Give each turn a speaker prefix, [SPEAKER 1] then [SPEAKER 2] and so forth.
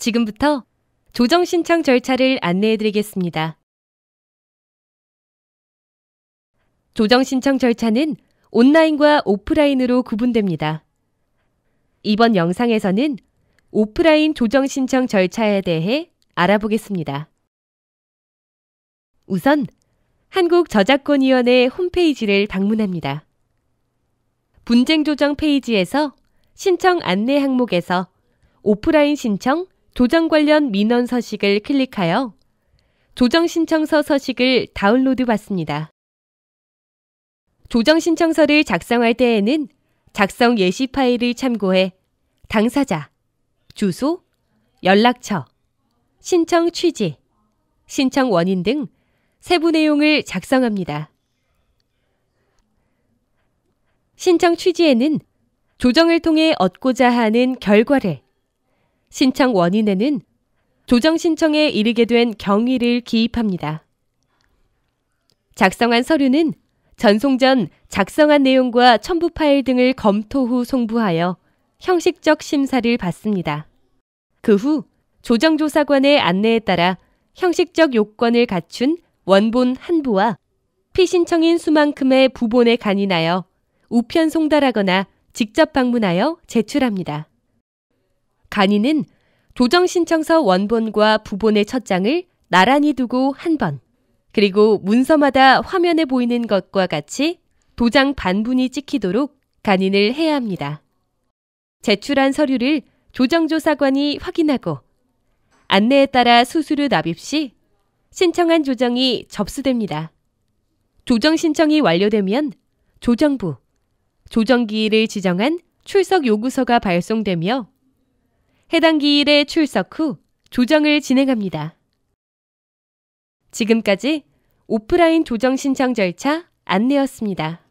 [SPEAKER 1] 지금부터 조정 신청 절차를 안내해 드리겠습니다. 조정 신청 절차는 온라인과 오프라인으로 구분됩니다. 이번 영상에서는 오프라인 조정 신청 절차에 대해 알아보겠습니다. 우선 한국저작권위원회 홈페이지를 방문합니다. 분쟁 조정 페이지에서 신청 안내 항목에서 오프라인 신청 도장 관련 민원 서식을 클릭하여 조정 신청서 서식을 다운로드 받습니다. 조정 신청서를 작성할 때에는 작성 예시 파일을 참고해 당사자, 주소, 연락처, 신청 취지, 신청 원인 등 세부 내용을 작성합니다. 신청 취지에는 조정을 통해 얻고자 하는 결과를 신청 원인에는 조정 신청에 이르게 된 경위를 기입합니다. 작성한 서류는 전송 전 작성한 내용과 첨부 파일 등을 검토 후 송부하여 형식적 심사를 받습니다. 그 후 조정조사관의 안내에 따라 형식적 요건을 갖춘 원본 한부와 피신청인 수만큼의 부본에 간인하여 우편 송달하거나 직접 방문하여 제출합니다. 간이는 조정 신청서 원본과 부본의 첫 장을 나란히 두고 한 번, 그리고 문서마다 화면에 보이는 것과 같이 도장 반분이 찍히도록 간인을 해야 합니다. 제출한 서류를 조정조사관이 확인하고 안내에 따라 수수료 납입 시 신청한 조정이 접수됩니다. 조정 신청이 완료되면 조정부, 조정기일을 지정한 출석 요구서가 발송되며 해당 기일에 출석 후 조정을 진행합니다. 지금까지 오프라인 조정 신청 절차 안내였습니다.